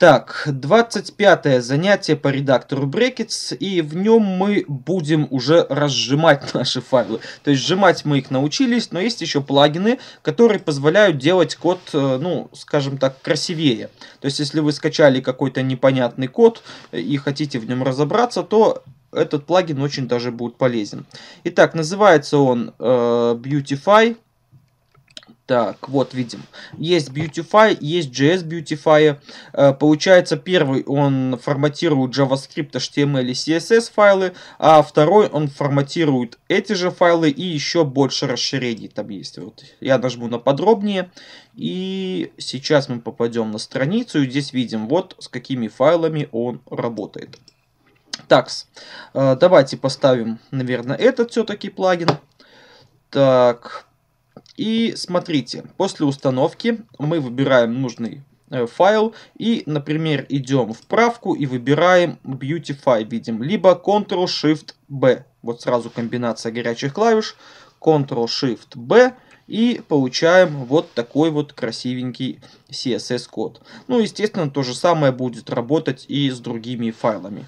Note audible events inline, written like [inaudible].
Так, 25 занятие по редактору Brackets, и в нем мы будем уже разжимать [laughs] наши файлы. То есть сжимать мы их научились, но есть еще плагины, которые позволяют делать код, э, ну, скажем так, красивее. То есть если вы скачали какой-то непонятный код э, и хотите в нем разобраться, то этот плагин очень даже будет полезен. Итак, называется он э, Beautify. Так, вот видим. Есть Beautify, есть JS Beautify. Э, получается, первый он форматирует JavaScript, HTML и CSS файлы, а второй он форматирует эти же файлы и еще больше расширений там есть. Вот я нажму на подробнее, и сейчас мы попадем на страницу, и здесь видим, вот с какими файлами он работает. Такс, э, давайте поставим, наверное, этот все-таки плагин. Так, и смотрите, после установки мы выбираем нужный э, файл и, например, идем в правку и выбираем Beautify, видим, либо Ctrl-Shift-B. Вот сразу комбинация горячих клавиш, Ctrl-Shift-B и получаем вот такой вот красивенький CSS-код. Ну, естественно, то же самое будет работать и с другими файлами.